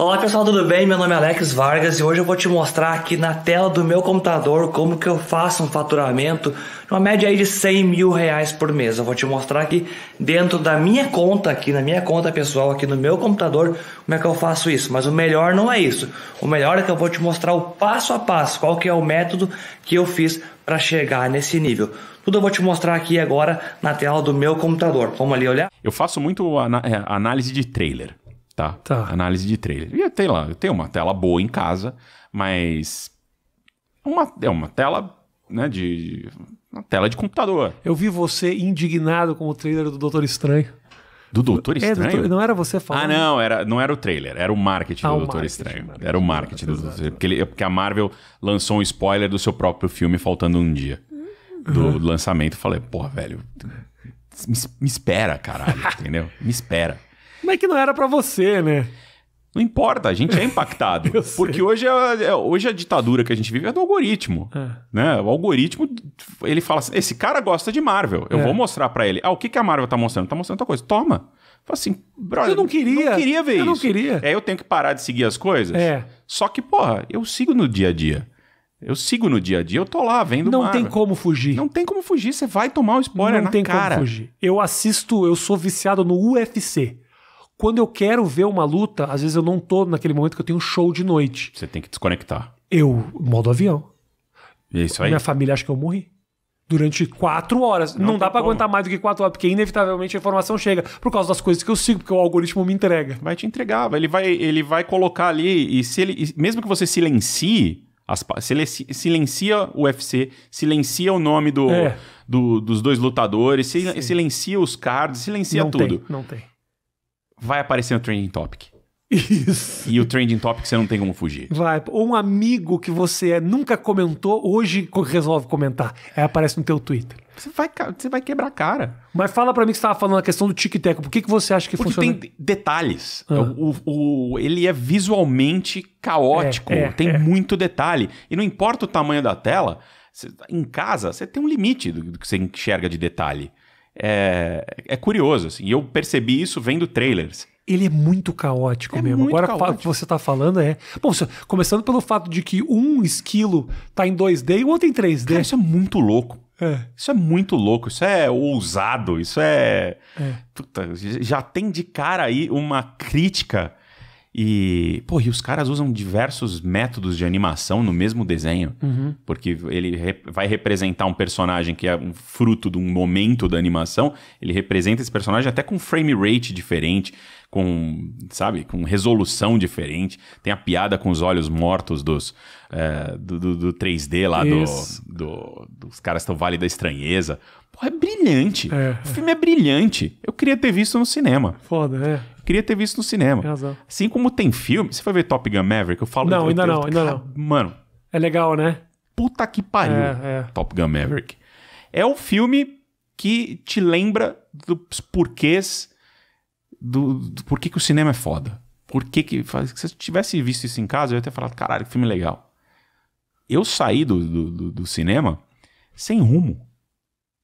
Olá pessoal, tudo bem? Meu nome é Alex Vargas e hoje eu vou te mostrar aqui na tela do meu computador como que eu faço um faturamento de uma média aí de 100 mil reais por mês. Eu vou te mostrar aqui dentro da minha conta aqui, na minha conta pessoal aqui no meu computador, como é que eu faço isso. Mas o melhor não é isso. O melhor é que eu vou te mostrar o passo a passo, qual que é o método que eu fiz para chegar nesse nível. Tudo eu vou te mostrar aqui agora na tela do meu computador. Vamos ali olhar? Eu faço muito é, análise de trailer. Tá? tá? Análise de trailer. E até lá, eu tenho uma tela boa em casa, mas uma, é uma tela, né, de uma tela de computador. Eu vi você indignado com o trailer do Doutor Estranho. Do Doutor Estranho? É, doutor, não era você falando. Ah, não, era, não era o trailer, era o marketing ah, do Doutor Estranho. Marketing, era o marketing do Doutor Estranho. Porque, porque a Marvel lançou um spoiler do seu próprio filme faltando um dia uhum. do lançamento. Eu falei, porra, velho, me, me espera, caralho, entendeu? Me espera. Mas é que não era para você, né? Não importa, a gente é impactado. porque hoje a, é, é, hoje a ditadura que a gente vive é do algoritmo. É. Né? O algoritmo, ele fala assim, esse cara gosta de Marvel, eu é. vou mostrar para ele. Ah, o que, que a Marvel tá mostrando? Tá mostrando outra coisa. Toma. Fala assim, brother, eu não queria, não queria ver eu isso. Eu não queria. É, eu tenho que parar de seguir as coisas? É. Só que, porra, eu sigo no dia a dia. Eu sigo no dia a dia, eu tô lá vendo Não Marvel. tem como fugir. Não tem como fugir, você vai tomar o um spoiler não na cara. Não tem como fugir. Eu assisto, eu sou viciado no UFC quando eu quero ver uma luta, às vezes eu não tô naquele momento que eu tenho um show de noite. Você tem que desconectar. Eu, modo avião. É isso aí? Minha família acha que eu morri. Durante quatro horas. Não, não dá para aguentar mais do que quatro horas, porque inevitavelmente a informação chega por causa das coisas que eu sigo, porque o algoritmo me entrega. Vai te entregar, ele vai, ele vai colocar ali, e se ele. E mesmo que você silencie, as, silencia o UFC, silencia o nome do, é. do dos dois lutadores, silencia Sim. os cards, silencia não tudo. Tem, não tem vai aparecer no Trending Topic. Isso. E o trending topic você não tem como fugir. Vai. Ou um amigo que você é, nunca comentou, hoje resolve comentar. Aí aparece no teu Twitter. Você vai, você vai quebrar a cara. Mas fala para mim que você tava falando a questão do tic-tac. Por que, que você acha que Porque funciona? tem detalhes. Ah. O, o, ele é visualmente caótico. É, é, tem é. muito detalhe. E não importa o tamanho da tela, em casa você tem um limite do, que você enxerga de detalhe é, é curioso, assim. E eu percebi isso vendo trailers ele é muito caótico é mesmo. Muito Agora caótico. que você está falando é. Bom, começando pelo fato de que um esquilo tá em 2D e o outro em 3D. Cara, isso é muito louco. É. Isso é muito louco, isso é ousado, isso é. é. Puta, já tem de cara aí uma crítica e, pô, e os caras usam diversos métodos de animação no mesmo desenho, uhum. porque ele re vai representar um personagem que é um fruto de um momento da animação, ele representa esse personagem até com frame rate diferente, com, sabe, com resolução diferente. Tem a piada com os olhos mortos dos, é, do, do, do, 3D lá, do, do, dos caras do Vale da Estranheza. Pô, é brilhante. É, o filme é. é brilhante. Eu queria ter visto no cinema. Foda, é queria ter visto no cinema. Razão. Assim como tem filme. Você foi ver Top Gun Maverick? Eu falo. Não, ainda não, ainda não. Mano. É legal, né? Puta que pariu. É, é. Top Gun Maverick. É o filme que te lembra dos porquês. Do, do porquê que o cinema é foda. Por que que. Se eu tivesse visto isso em casa, eu ia ter falado, caralho, que filme legal. Eu saí do, do, do cinema sem rumo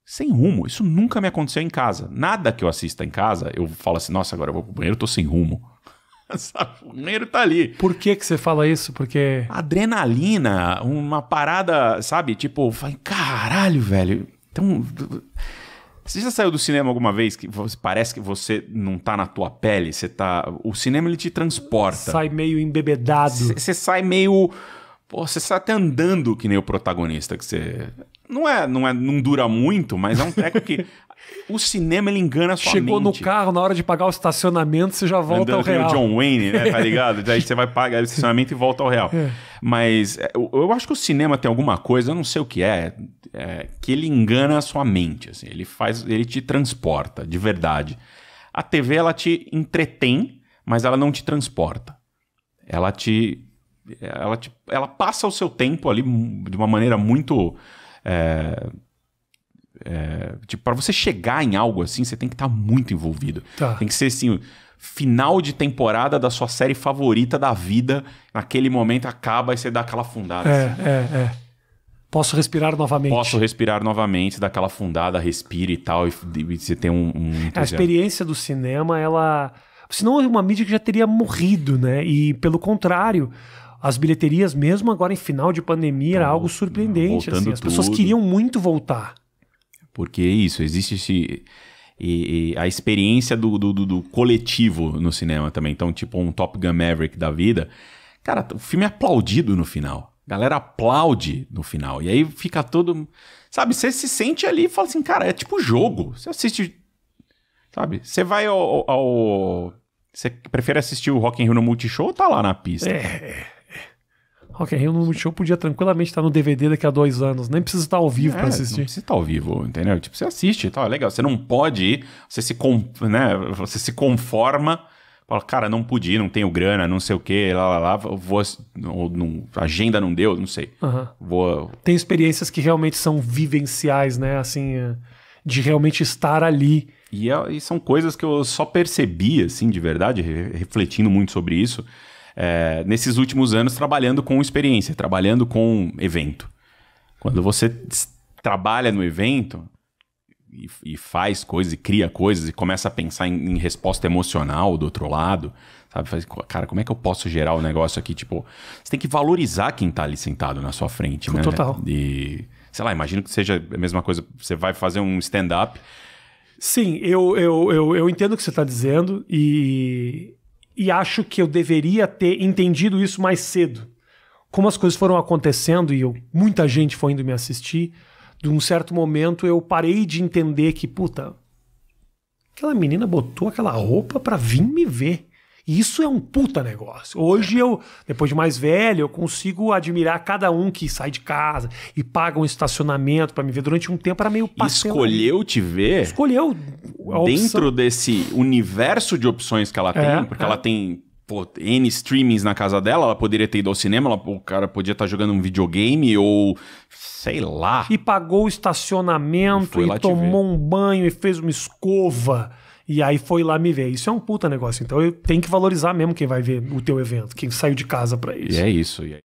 sem rumo. Isso nunca me aconteceu em casa. Nada que eu assista em casa, eu falo assim, nossa, agora eu vou pro banheiro, tô sem rumo. o banheiro tá ali. Por que que você fala isso? Porque... Adrenalina, uma parada, sabe? Tipo, vai, caralho, velho. Então... Você já saiu do cinema alguma vez que parece que você não tá na tua pele, você tá... O cinema, ele te transporta. Sai meio embebedado. Você sai meio... Pô, você sai até andando que nem o protagonista que você... Não é, não é, não dura muito, mas é um treco que o cinema ele engana a sua Chegou mente. no carro na hora de pagar o estacionamento, você já volta Andando ao real. o John Wayne, né, tá ligado? Daí você vai pagar o estacionamento e volta ao real. É. Mas é, eu, eu, acho que o cinema tem alguma coisa, eu não sei o que é, é, que ele engana a sua mente, assim, ele faz, ele te transporta, de verdade. A TV ela te entretém, mas ela não te transporta. Ela te ela, te, ela passa o seu tempo ali de uma maneira muito é, é, tipo, para você chegar em algo assim, você tem que estar tá muito envolvido. Tá. Tem que ser assim, final de temporada da sua série favorita da vida, naquele momento acaba e você dá aquela fundada. É, assim. é, é. Posso respirar novamente. Posso respirar novamente, dá aquela fundada, respira e tal, e, e você tem um. um a experiência do cinema, ela. Senão é uma mídia que já teria morrido, né? E pelo contrário, as bilheterias, mesmo agora em final de pandemia, era tá algo surpreendente. Assim, as pessoas queriam muito voltar. Porque é isso, existe esse. E, e, a experiência do, do, do, coletivo no cinema também. Então, tipo um Top Gun Maverick da vida. Cara, o filme é aplaudido no final. A galera aplaude no final. E aí fica todo. Sabe, você se sente ali e fala assim, cara, é tipo jogo. Você assiste. Sabe? Você vai ao. ao... Você prefere assistir o Rock in Rio no Multishow ou tá lá na pista? É. é. Rock in Rio no Multishow podia tranquilamente estar no DVD daqui a dois anos. Nem precisa estar ao vivo é, para assistir. Não precisa estar ao vivo, entendeu? Tipo, você assiste, tá legal. Você não pode ir, você se, né, você se conforma. Fala, cara, não pude ir, não tenho grana, não sei o quê, lá, lá, lá. Vou, não, agenda não deu, não sei. Uhum. Vou... Tem experiências que realmente são vivenciais, né? Assim, é, de realmente estar ali. E, é, e são coisas que eu só percebi, assim, de verdade, refletindo muito sobre isso é, nesses últimos anos trabalhando com experiência, trabalhando com evento. Quando você trabalha no evento e, e faz coisas, e cria coisas, e começa a pensar em, em resposta emocional do outro lado, sabe? Faz, cara, como é que eu posso gerar o um negócio aqui? Tipo, você tem que valorizar quem está ali sentado na sua frente, né? Total. E, sei lá, imagino que seja a mesma coisa. Você vai fazer um stand-up. Sim, eu, eu, eu, eu entendo o que você está dizendo e e acho que eu deveria ter entendido isso mais cedo. Como as coisas foram acontecendo e eu, muita gente foi indo me assistir, de um certo momento eu parei de entender que, puta, aquela menina botou aquela roupa para vir me ver. E isso é um puta negócio. Hoje é. eu, depois de mais velho, eu consigo admirar cada um que sai de casa e paga um estacionamento para me ver. Durante um tempo era meio passeio. Escolheu te ver? Escolheu. Dentro desse universo de opções que ela é, tem, porque é. ela tem pô, N streamings na casa dela, ela poderia ter ido ao cinema, ela, o cara podia estar tá jogando um videogame ou sei lá. E pagou o estacionamento e, e tomou um banho e fez uma escova. E aí foi lá me ver. Isso é um puta negócio. Então eu tenho que valorizar mesmo quem vai ver o teu evento, quem saiu de casa para isso. E é isso. E é...